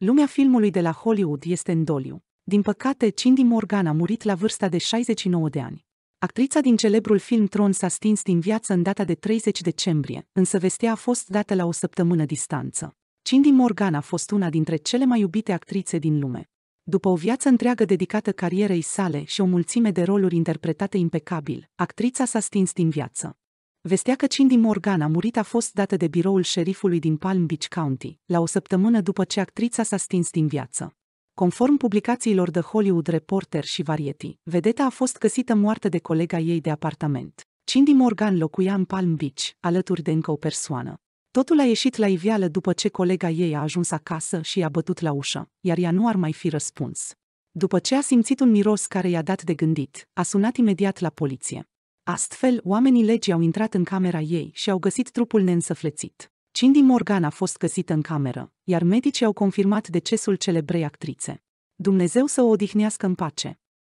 Lumea filmului de la Hollywood este în doliu. Din păcate, Cindy Morgan a murit la vârsta de 69 de ani. Actrița din celebrul film Tron s-a stins din viață în data de 30 decembrie, însă vestea a fost dată la o săptămână distanță. Cindy Morgan a fost una dintre cele mai iubite actrițe din lume. După o viață întreagă dedicată carierei sale și o mulțime de roluri interpretate impecabil, actrița s-a stins din viață. Vestea că Cindy Morgan a murit a fost dată de biroul șerifului din Palm Beach County, la o săptămână după ce actrița s-a stins din viață. Conform publicațiilor de Hollywood Reporter și Variety, vedeta a fost găsită moartă de colega ei de apartament. Cindy Morgan locuia în Palm Beach, alături de încă o persoană. Totul a ieșit la iveală după ce colega ei a ajuns acasă și i-a bătut la ușă, iar ea nu ar mai fi răspuns. După ce a simțit un miros care i-a dat de gândit, a sunat imediat la poliție. Astfel, oamenii legii au intrat în camera ei și au găsit trupul neînsăflețit. Cindy Morgan a fost găsită în cameră, iar medicii au confirmat decesul celebrei actrițe. Dumnezeu să o odihnească în pace.